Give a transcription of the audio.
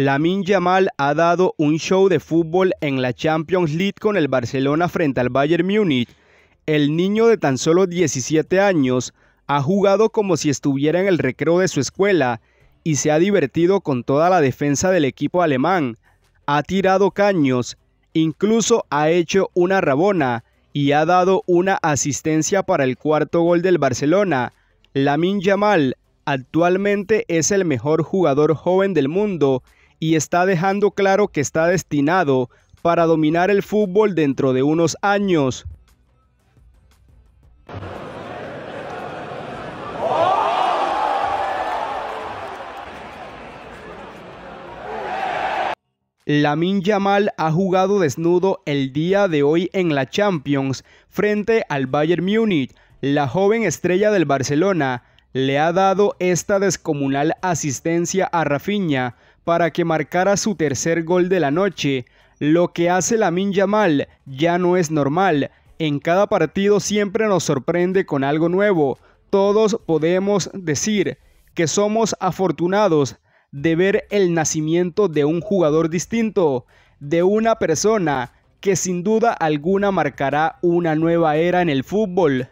Lamin Yamal ha dado un show de fútbol en la Champions League con el Barcelona frente al Bayern Múnich. El niño de tan solo 17 años ha jugado como si estuviera en el recreo de su escuela y se ha divertido con toda la defensa del equipo alemán. Ha tirado caños, incluso ha hecho una rabona y ha dado una asistencia para el cuarto gol del Barcelona. Lamin Yamal actualmente es el mejor jugador joven del mundo y está dejando claro que está destinado para dominar el fútbol dentro de unos años. Lamin Yamal ha jugado desnudo el día de hoy en la Champions frente al Bayern Múnich. La joven estrella del Barcelona le ha dado esta descomunal asistencia a Rafinha para que marcara su tercer gol de la noche. Lo que hace la Minja mal ya no es normal. En cada partido siempre nos sorprende con algo nuevo. Todos podemos decir que somos afortunados de ver el nacimiento de un jugador distinto, de una persona que sin duda alguna marcará una nueva era en el fútbol.